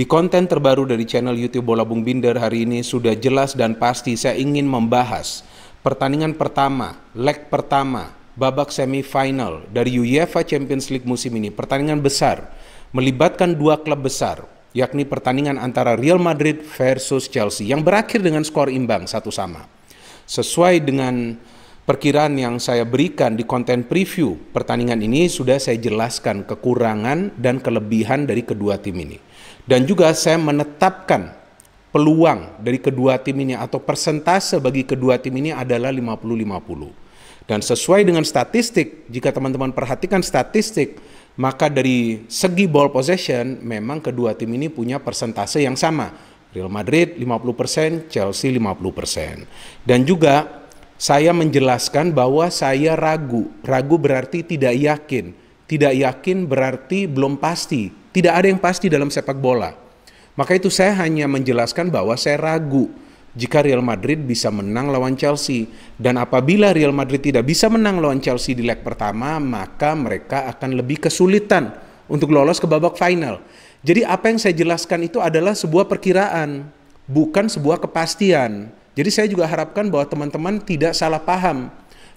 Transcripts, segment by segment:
Di konten terbaru dari channel YouTube Bola Bung Binder hari ini sudah jelas dan pasti saya ingin membahas pertandingan pertama, leg pertama, babak semifinal dari UEFA Champions League musim ini. Pertandingan besar melibatkan dua klub besar, yakni pertandingan antara Real Madrid versus Chelsea yang berakhir dengan skor imbang satu sama. Sesuai dengan perkiraan yang saya berikan di konten preview pertandingan ini sudah saya jelaskan kekurangan dan kelebihan dari kedua tim ini. Dan juga saya menetapkan peluang dari kedua tim ini atau persentase bagi kedua tim ini adalah 50-50. Dan sesuai dengan statistik, jika teman-teman perhatikan statistik, maka dari segi ball possession memang kedua tim ini punya persentase yang sama. Real Madrid 50%, Chelsea 50%. Dan juga saya menjelaskan bahwa saya ragu. Ragu berarti tidak yakin. Tidak yakin berarti belum pasti tidak ada yang pasti dalam sepak bola. Maka itu saya hanya menjelaskan bahwa saya ragu jika Real Madrid bisa menang lawan Chelsea. Dan apabila Real Madrid tidak bisa menang lawan Chelsea di leg pertama, maka mereka akan lebih kesulitan untuk lolos ke babak final. Jadi apa yang saya jelaskan itu adalah sebuah perkiraan, bukan sebuah kepastian. Jadi saya juga harapkan bahwa teman-teman tidak salah paham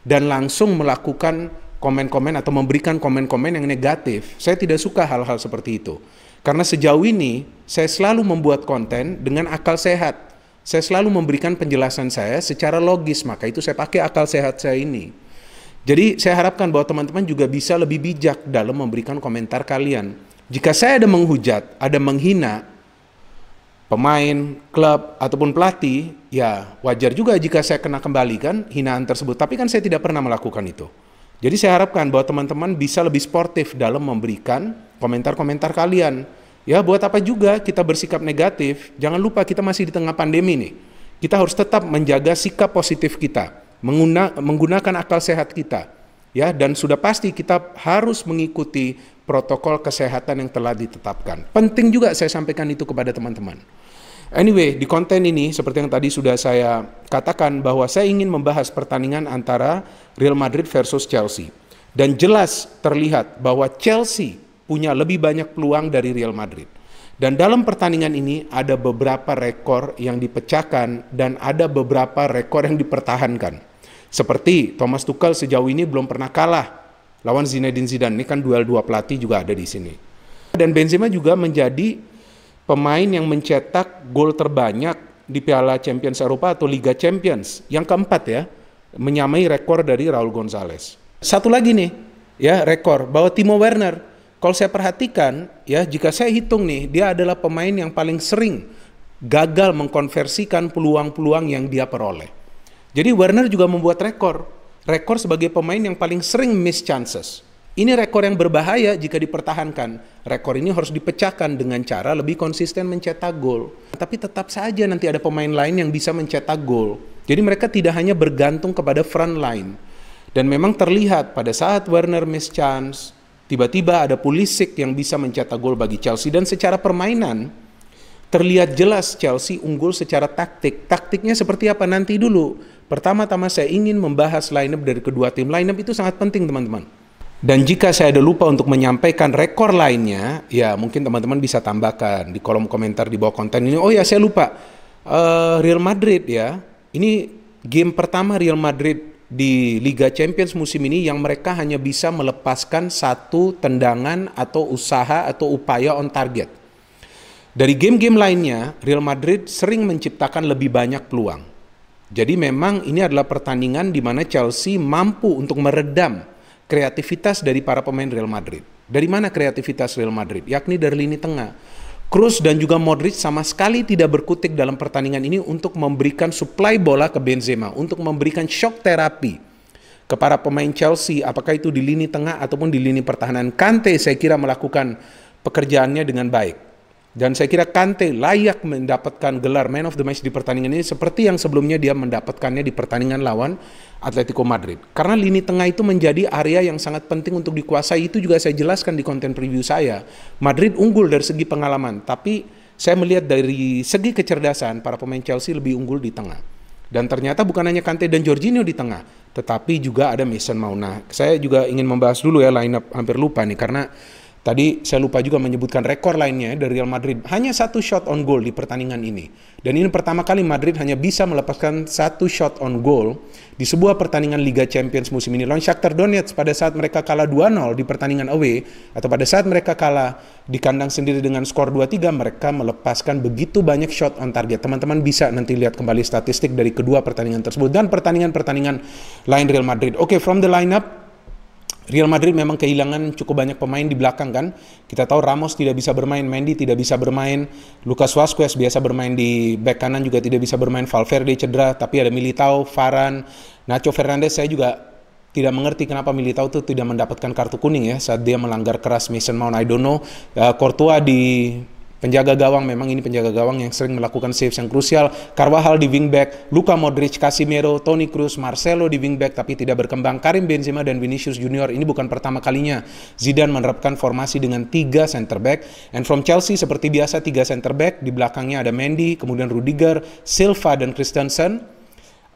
dan langsung melakukan komen-komen atau memberikan komen-komen yang negatif. Saya tidak suka hal-hal seperti itu. Karena sejauh ini saya selalu membuat konten dengan akal sehat. Saya selalu memberikan penjelasan saya secara logis, maka itu saya pakai akal sehat saya ini. Jadi saya harapkan bahwa teman-teman juga bisa lebih bijak dalam memberikan komentar kalian. Jika saya ada menghujat, ada menghina pemain, klub ataupun pelatih, ya wajar juga jika saya kena kembalikan hinaan tersebut. Tapi kan saya tidak pernah melakukan itu. Jadi saya harapkan bahwa teman-teman bisa lebih sportif dalam memberikan komentar-komentar kalian. Ya buat apa juga kita bersikap negatif? Jangan lupa kita masih di tengah pandemi nih. Kita harus tetap menjaga sikap positif kita, mengguna, menggunakan akal sehat kita. Ya, dan sudah pasti kita harus mengikuti protokol kesehatan yang telah ditetapkan. Penting juga saya sampaikan itu kepada teman-teman. Anyway, di konten ini seperti yang tadi sudah saya katakan bahwa saya ingin membahas pertandingan antara Real Madrid versus Chelsea. Dan jelas terlihat bahwa Chelsea punya lebih banyak peluang dari Real Madrid. Dan dalam pertandingan ini ada beberapa rekor yang dipecahkan dan ada beberapa rekor yang dipertahankan. Seperti Thomas Tuchel sejauh ini belum pernah kalah lawan Zinedine Zidane. Ini kan duel dua pelatih juga ada di sini. Dan Benzema juga menjadi pemain yang mencetak gol terbanyak di Piala Champions Eropa atau Liga Champions. Yang keempat ya, menyamai rekor dari Raul Gonzalez. Satu lagi nih, ya rekor bahwa Timo Werner. Kalau saya perhatikan, ya jika saya hitung nih, dia adalah pemain yang paling sering gagal mengkonversikan peluang-peluang yang dia peroleh. Jadi Werner juga membuat rekor, rekor sebagai pemain yang paling sering miss chances. Ini rekor yang berbahaya jika dipertahankan. Rekor ini harus dipecahkan dengan cara lebih konsisten mencetak gol. Tapi tetap saja nanti ada pemain lain yang bisa mencetak gol. Jadi mereka tidak hanya bergantung kepada front line. Dan memang terlihat pada saat Werner miss chance, tiba-tiba ada Pulisic yang bisa mencetak gol bagi Chelsea. Dan secara permainan, terlihat jelas Chelsea unggul secara taktik. Taktiknya seperti apa nanti dulu. Pertama-tama saya ingin membahas lineup dari kedua tim. Lineup itu sangat penting teman-teman dan jika saya ada lupa untuk menyampaikan rekor lainnya, ya mungkin teman-teman bisa tambahkan di kolom komentar di bawah konten ini. Oh ya, saya lupa. Uh, Real Madrid ya. Ini game pertama Real Madrid di Liga Champions musim ini yang mereka hanya bisa melepaskan satu tendangan atau usaha atau upaya on target. Dari game-game lainnya, Real Madrid sering menciptakan lebih banyak peluang. Jadi memang ini adalah pertandingan di mana Chelsea mampu untuk meredam kreativitas dari para pemain Real Madrid. Dari mana kreativitas Real Madrid? Yakni dari lini tengah. Cruz dan juga Modric sama sekali tidak berkutik dalam pertandingan ini untuk memberikan supply bola ke Benzema, untuk memberikan shock terapi kepada para pemain Chelsea, apakah itu di lini tengah ataupun di lini pertahanan. Kante saya kira melakukan pekerjaannya dengan baik. Dan saya kira Kante layak mendapatkan gelar man of the match di pertandingan ini seperti yang sebelumnya dia mendapatkannya di pertandingan lawan Atletico Madrid. Karena lini tengah itu menjadi area yang sangat penting untuk dikuasai. Itu juga saya jelaskan di konten preview saya. Madrid unggul dari segi pengalaman, tapi saya melihat dari segi kecerdasan para pemain Chelsea lebih unggul di tengah. Dan ternyata bukan hanya Kante dan Jorginho di tengah, tetapi juga ada Mason Mount. Nah, saya juga ingin membahas dulu ya lineup hampir lupa nih karena Tadi saya lupa juga menyebutkan rekor lainnya ya dari Real Madrid. Hanya satu shot on goal di pertandingan ini. Dan ini pertama kali Madrid hanya bisa melepaskan satu shot on goal di sebuah pertandingan Liga Champions musim ini. Lawan Shakhtar Donetsk pada saat mereka kalah 2-0 di pertandingan away atau pada saat mereka kalah di kandang sendiri dengan skor 2-3 mereka melepaskan begitu banyak shot on target. Teman-teman bisa nanti lihat kembali statistik dari kedua pertandingan tersebut dan pertandingan-pertandingan lain Real Madrid. Oke, okay, from the lineup Real Madrid memang kehilangan cukup banyak pemain di belakang kan. Kita tahu Ramos tidak bisa bermain, Mendy tidak bisa bermain, Lucas Vazquez biasa bermain di back kanan juga tidak bisa bermain, Valverde cedera, tapi ada Militao, Varane, Nacho Fernandez saya juga tidak mengerti kenapa Militao itu tidak mendapatkan kartu kuning ya saat dia melanggar keras Mason Mount I don't know. Uh, Courtois di Penjaga gawang memang ini penjaga gawang yang sering melakukan saves yang krusial. Carvajal di wingback, Luka Modric, Casimiro, Toni Kroos, Marcelo di wingback tapi tidak berkembang. Karim Benzema dan Vinicius Junior ini bukan pertama kalinya Zidane menerapkan formasi dengan tiga center back. And from Chelsea seperti biasa tiga center back di belakangnya ada Mendy, kemudian Rudiger, Silva dan Christensen.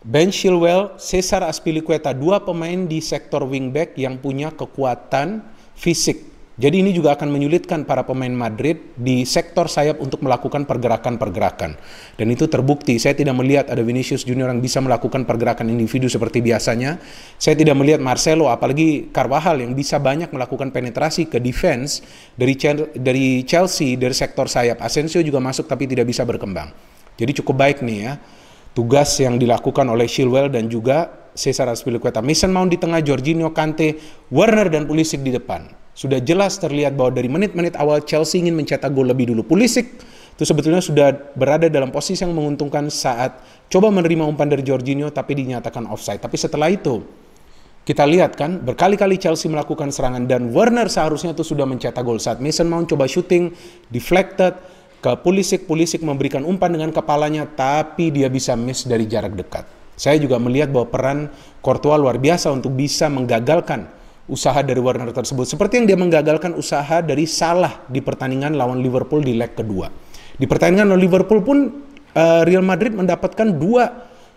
Ben Chilwell, Cesar Aspilicueta, dua pemain di sektor wingback yang punya kekuatan fisik jadi ini juga akan menyulitkan para pemain Madrid di sektor sayap untuk melakukan pergerakan-pergerakan. Dan itu terbukti. Saya tidak melihat ada Vinicius Junior yang bisa melakukan pergerakan individu seperti biasanya. Saya tidak melihat Marcelo, apalagi Carvajal yang bisa banyak melakukan penetrasi ke defense dari dari Chelsea dari sektor sayap. Asensio juga masuk tapi tidak bisa berkembang. Jadi cukup baik nih ya tugas yang dilakukan oleh Chilwell dan juga Cesar Azpilicueta. Mason Mount di tengah, Jorginho Kante, Werner dan Pulisic di depan sudah jelas terlihat bahwa dari menit-menit awal Chelsea ingin mencetak gol lebih dulu. Pulisic itu sebetulnya sudah berada dalam posisi yang menguntungkan saat coba menerima umpan dari Jorginho tapi dinyatakan offside. Tapi setelah itu kita lihat kan berkali-kali Chelsea melakukan serangan dan Werner seharusnya itu sudah mencetak gol saat Mason Mount coba shooting deflected ke Pulisic, Pulisic memberikan umpan dengan kepalanya tapi dia bisa miss dari jarak dekat. Saya juga melihat bahwa peran Courtois luar biasa untuk bisa menggagalkan usaha dari Warner tersebut. Seperti yang dia menggagalkan usaha dari Salah di pertandingan lawan Liverpool di leg kedua. Di pertandingan lawan Liverpool pun eh, Real Madrid mendapatkan dua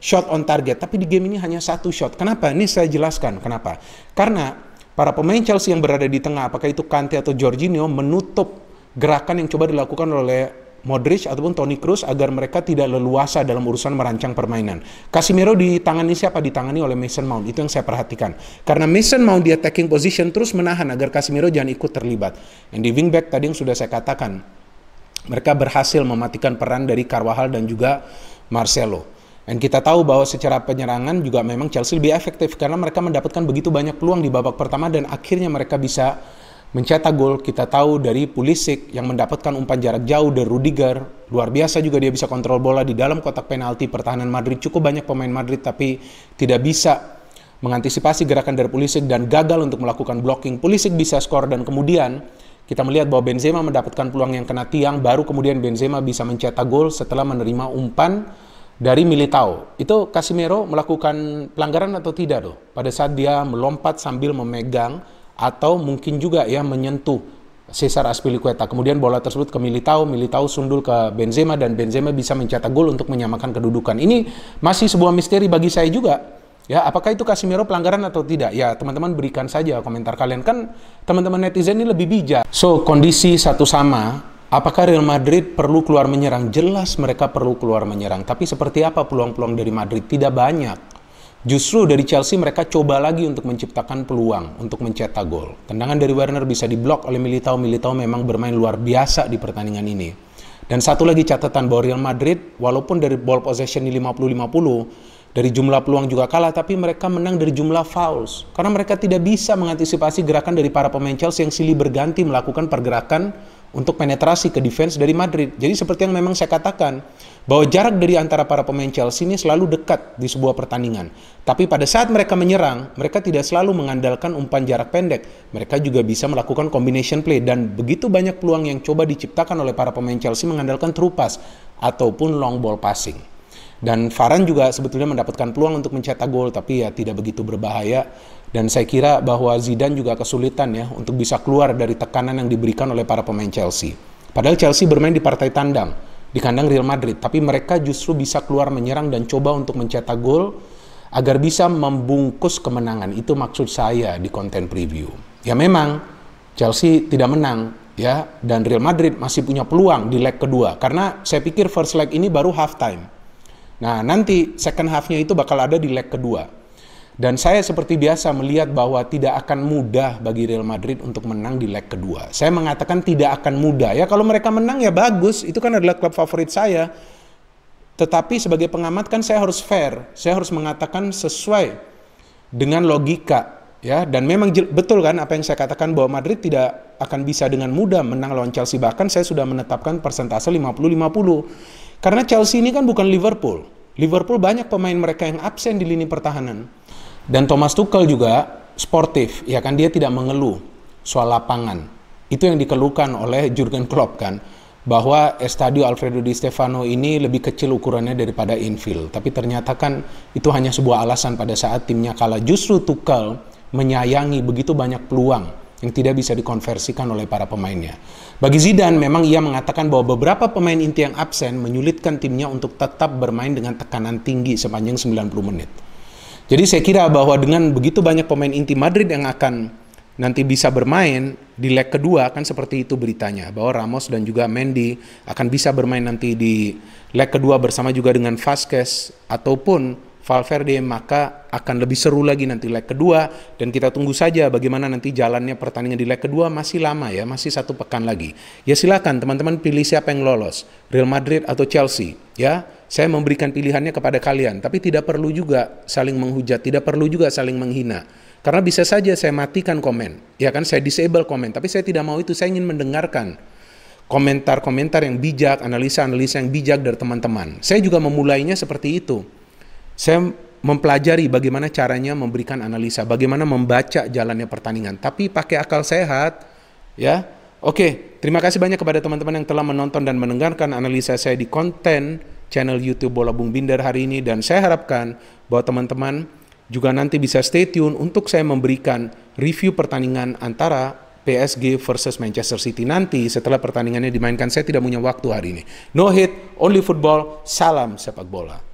shot on target, tapi di game ini hanya satu shot. Kenapa? Ini saya jelaskan kenapa. Karena para pemain Chelsea yang berada di tengah, apakah itu Kante atau Jorginho, menutup gerakan yang coba dilakukan oleh Modric ataupun Toni Kroos agar mereka tidak leluasa dalam urusan merancang permainan. Casemiro ditangani siapa? Ditangani oleh Mason Mount. Itu yang saya perhatikan. Karena Mason Mount di attacking position terus menahan agar Casimiro jangan ikut terlibat. Dan di wingback tadi yang sudah saya katakan, mereka berhasil mematikan peran dari Carvajal dan juga Marcelo. Dan kita tahu bahwa secara penyerangan juga memang Chelsea lebih efektif karena mereka mendapatkan begitu banyak peluang di babak pertama dan akhirnya mereka bisa mencetak gol kita tahu dari Pulisic yang mendapatkan umpan jarak jauh dari Rudiger. Luar biasa juga dia bisa kontrol bola di dalam kotak penalti pertahanan Madrid. Cukup banyak pemain Madrid tapi tidak bisa mengantisipasi gerakan dari Pulisic dan gagal untuk melakukan blocking. Pulisic bisa skor dan kemudian kita melihat bahwa Benzema mendapatkan peluang yang kena tiang baru kemudian Benzema bisa mencetak gol setelah menerima umpan dari Militao. Itu Casimiro melakukan pelanggaran atau tidak loh pada saat dia melompat sambil memegang atau mungkin juga ya menyentuh Cesar Azpilicueta. Kemudian bola tersebut ke Militao, Militao sundul ke Benzema dan Benzema bisa mencetak gol untuk menyamakan kedudukan. Ini masih sebuah misteri bagi saya juga. Ya, apakah itu Casimiro pelanggaran atau tidak? Ya, teman-teman berikan saja komentar kalian. Kan teman-teman netizen ini lebih bijak. So, kondisi satu sama, apakah Real Madrid perlu keluar menyerang? Jelas mereka perlu keluar menyerang. Tapi seperti apa peluang-peluang dari Madrid? Tidak banyak. Justru dari Chelsea mereka coba lagi untuk menciptakan peluang untuk mencetak gol. Tendangan dari Werner bisa diblok oleh Militao. Militao memang bermain luar biasa di pertandingan ini. Dan satu lagi catatan bahwa Real Madrid walaupun dari ball possession di 50-50 dari jumlah peluang juga kalah tapi mereka menang dari jumlah fouls karena mereka tidak bisa mengantisipasi gerakan dari para pemain Chelsea yang silih berganti melakukan pergerakan untuk penetrasi ke defense dari Madrid. Jadi seperti yang memang saya katakan, bahwa jarak dari antara para pemain Chelsea ini selalu dekat di sebuah pertandingan. Tapi pada saat mereka menyerang, mereka tidak selalu mengandalkan umpan jarak pendek. Mereka juga bisa melakukan combination play dan begitu banyak peluang yang coba diciptakan oleh para pemain Chelsea mengandalkan true pass ataupun long ball passing. Dan Varane juga sebetulnya mendapatkan peluang untuk mencetak gol tapi ya tidak begitu berbahaya dan saya kira bahwa Zidane juga kesulitan ya untuk bisa keluar dari tekanan yang diberikan oleh para pemain Chelsea. Padahal Chelsea bermain di partai tandang, di kandang Real Madrid, tapi mereka justru bisa keluar menyerang dan coba untuk mencetak gol agar bisa membungkus kemenangan. Itu maksud saya di konten preview. Ya memang Chelsea tidak menang ya dan Real Madrid masih punya peluang di leg kedua karena saya pikir first leg ini baru halftime. Nah, nanti second half-nya itu bakal ada di leg kedua. Dan saya seperti biasa melihat bahwa tidak akan mudah bagi Real Madrid untuk menang di leg kedua. Saya mengatakan tidak akan mudah ya. Kalau mereka menang ya bagus, itu kan adalah klub favorit saya. Tetapi sebagai pengamat kan saya harus fair. Saya harus mengatakan sesuai dengan logika ya dan memang betul kan apa yang saya katakan bahwa Madrid tidak akan bisa dengan mudah menang lawan Chelsea bahkan saya sudah menetapkan persentase 50-50 karena Chelsea ini kan bukan Liverpool Liverpool banyak pemain mereka yang absen di lini pertahanan dan Thomas Tuchel juga sportif, ya kan dia tidak mengeluh soal lapangan. Itu yang dikeluhkan oleh Jurgen Klopp kan, bahwa Estadio Alfredo Di Stefano ini lebih kecil ukurannya daripada infield. Tapi ternyata kan itu hanya sebuah alasan pada saat timnya kalah. Justru Tuchel menyayangi begitu banyak peluang yang tidak bisa dikonversikan oleh para pemainnya. Bagi Zidane, memang ia mengatakan bahwa beberapa pemain inti yang absen menyulitkan timnya untuk tetap bermain dengan tekanan tinggi sepanjang 90 menit. Jadi saya kira bahwa dengan begitu banyak pemain inti Madrid yang akan nanti bisa bermain di leg kedua akan seperti itu beritanya bahwa Ramos dan juga Mendy akan bisa bermain nanti di leg kedua bersama juga dengan Vasquez ataupun Valverde maka akan lebih seru lagi nanti leg kedua dan kita tunggu saja bagaimana nanti jalannya pertandingan di leg kedua masih lama ya masih satu pekan lagi ya silakan teman-teman pilih siapa yang lolos Real Madrid atau Chelsea ya saya memberikan pilihannya kepada kalian, tapi tidak perlu juga saling menghujat, tidak perlu juga saling menghina. Karena bisa saja saya matikan komen, ya kan? Saya disable komen, tapi saya tidak mau itu. Saya ingin mendengarkan komentar-komentar yang bijak, analisa-analisa yang bijak dari teman-teman. Saya juga memulainya seperti itu. Saya mempelajari bagaimana caranya memberikan analisa, bagaimana membaca jalannya pertandingan, tapi pakai akal sehat, ya. Oke, terima kasih banyak kepada teman-teman yang telah menonton dan mendengarkan analisa saya di konten channel YouTube Bola Bung Binder hari ini dan saya harapkan bahwa teman-teman juga nanti bisa stay tune untuk saya memberikan review pertandingan antara PSG versus Manchester City nanti setelah pertandingannya dimainkan. Saya tidak punya waktu hari ini. No hit, only football. Salam sepak bola.